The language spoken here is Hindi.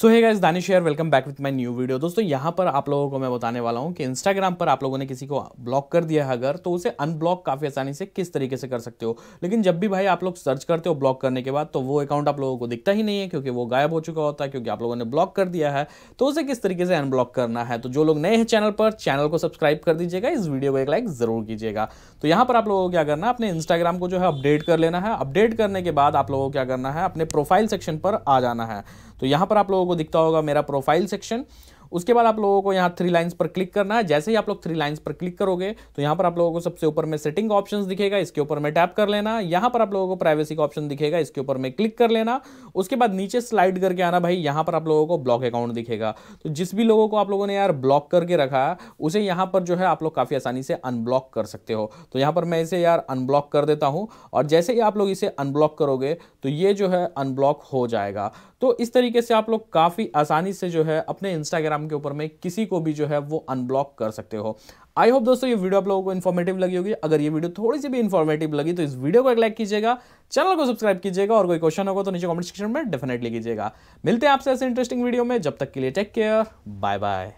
सो है गाइस दानिश शेयर welcome back with my new video दोस्तों यहाँ पर आप लोगों को मैं बताने वाला हूँ कि इंस्टाग्राम पर आप लोगों ने किसी को ब्लॉक कर दिया है अगर तो उसे अनब्लॉक काफ़ी आसानी से किस तरीके से कर सकते हो लेकिन जब भी भाई आप लोग सर्च करते हो ब्लॉक करने के बाद तो वो अकाउंट आप लोगों को दिखता ही नहीं है क्योंकि वो गायब हो चुका होता है क्योंकि आप लोगों ने ब्लॉक कर दिया है तो उसे किस तरीके से अनब्लॉक करना है तो जो लोग नए हैं चैनल पर चैनल को सब्सक्राइब कर दीजिएगा इस वीडियो को एक लाइक ज़रूर कीजिएगा तो यहाँ पर आप लोगों को क्या करना है अपने इंस्टाग्राम को जो है अपडेट कर लेना है अपडेट करने के बाद आप लोगों को क्या करना है अपने प्रोफाइल सेक्शन पर आ जाना है तो यहाँ पर आप लोगों को दिखता होगा मेरा प्रोफाइल सेक्शन उसके बाद आप लोगों को यहाँ थ्री लाइन्स पर क्लिक करना है जैसे ही आप लोग थ्री लाइन्स पर क्लिक करोगे तो यहाँ पर आप लोगों को सबसे ऊपर में सेटिंग ऑप्शन दिखेगा इसके ऊपर में टैप कर लेना यहाँ पर आप लोगों को प्राइवेसी का ऑप्शन दिखेगा इसके ऊपर में क्लिक कर लेना उसके बाद नीचे स्लाइड करके आना भाई यहाँ पर आप लोगों को ब्लॉक अकाउंट दिखेगा तो जिस भी लोगों को आप लोगों ने यार ब्लॉक करके रखा उसे यहाँ पर जो है आप लोग काफ़ी आसानी से अनब्लॉक कर सकते हो तो यहाँ पर मैं इसे यार अनब्लॉक कर देता हूँ और जैसे ही आप लोग इसे अनब्लॉक करोगे तो ये जो है अनब्लॉक हो जाएगा तो इस तरीके से आप लोग काफ़ी आसानी से जो है अपने इंस्टाग्राम इंस्टाग्राम के ऊपर में किसी को भी जो है वो अनब्लॉक कर सकते हो आई होप दोस्तों ये वीडियो आप लोगों को इन्फॉर्मेटिव लगी होगी अगर ये वीडियो थोड़ी सी भी इन्फॉर्मेटिव लगी तो इस वीडियो को एक लाइक कीजिएगा चैनल को सब्सक्राइब कीजिएगा और कोई क्वेश्चन होगा तो नीचे कमेंट सेक्शन में डेफिनेटली कीजिएगा मिलते हैं आपसे ऐसे इंटरेस्टिंग वीडियो में जब तक के लिए टेक केयर बाय बाय